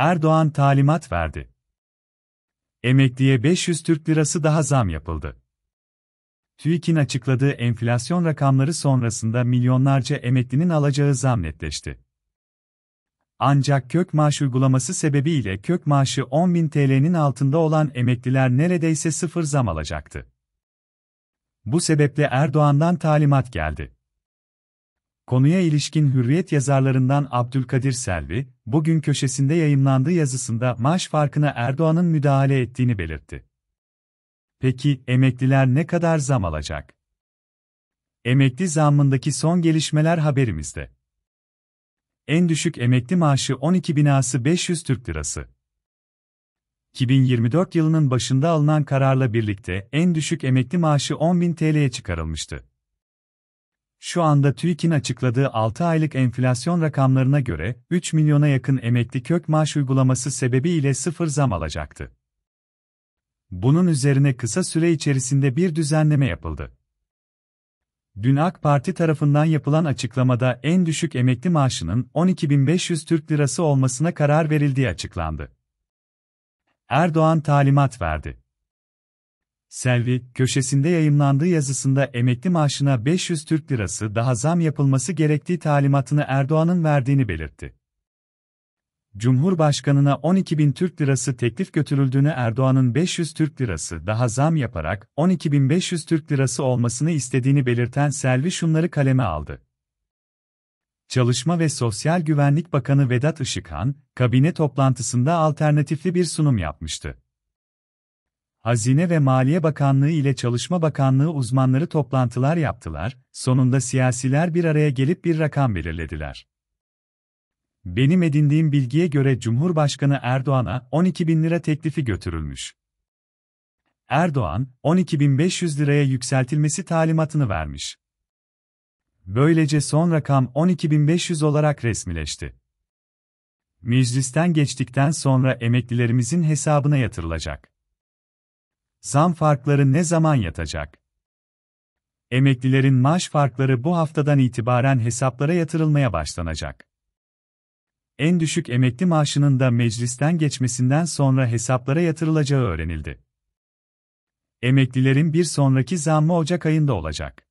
Erdoğan talimat verdi. Emekliye 500 Türk lirası daha zam yapıldı. TÜİK'in açıkladığı enflasyon rakamları sonrasında milyonlarca emeklinin alacağı zam netleşti. Ancak kök maaş uygulaması sebebiyle kök maaşı 10.000 TL'nin altında olan emekliler neredeyse sıfır zam alacaktı. Bu sebeple Erdoğan'dan talimat geldi. Konuya ilişkin Hürriyet yazarlarından Abdülkadir Selvi, bugün köşesinde yayımlandığı yazısında maaş farkına Erdoğan'ın müdahale ettiğini belirtti. Peki emekliler ne kadar zam alacak? Emekli zammındaki son gelişmeler haberimizde. En düşük emekli maaşı 12 binası 500 Türk Lirası. 2024 yılının başında alınan kararla birlikte en düşük emekli maaşı 10.000 TL'ye çıkarılmıştı. Şu anda TÜİK'in açıkladığı 6 aylık enflasyon rakamlarına göre 3 milyona yakın emekli kök maaş uygulaması sebebiyle sıfır zam alacaktı. Bunun üzerine kısa süre içerisinde bir düzenleme yapıldı. Dün AK Parti tarafından yapılan açıklamada en düşük emekli maaşının 12.500 Türk Lirası olmasına karar verildiği açıklandı. Erdoğan talimat verdi. Selvi, köşesinde yayımlandığı yazısında emekli maaşına 500 Türk lirası daha zam yapılması gerektiği talimatını Erdoğan'ın verdiğini belirtti. Cumhurbaşkanına 12 bin Türk lirası teklif götürüldüğünü Erdoğan'ın 500 Türk lirası daha zam yaparak 12.500 Türk lirası olmasını istediğini belirten Selvi şunları kaleme aldı. Çalışma ve Sosyal Güvenlik Bakanı Vedat Işıkhan, kabine toplantısında alternatifli bir sunum yapmıştı. Hazine ve Maliye Bakanlığı ile Çalışma Bakanlığı uzmanları toplantılar yaptılar, sonunda siyasiler bir araya gelip bir rakam belirlediler. Benim edindiğim bilgiye göre Cumhurbaşkanı Erdoğan'a 12 bin lira teklifi götürülmüş. Erdoğan, 12.500 liraya yükseltilmesi talimatını vermiş. Böylece son rakam 12.500 olarak resmileşti. Meclisten geçtikten sonra emeklilerimizin hesabına yatırılacak. Zam farkları ne zaman yatacak? Emeklilerin maaş farkları bu haftadan itibaren hesaplara yatırılmaya başlanacak. En düşük emekli maaşının da meclisten geçmesinden sonra hesaplara yatırılacağı öğrenildi. Emeklilerin bir sonraki zammı Ocak ayında olacak.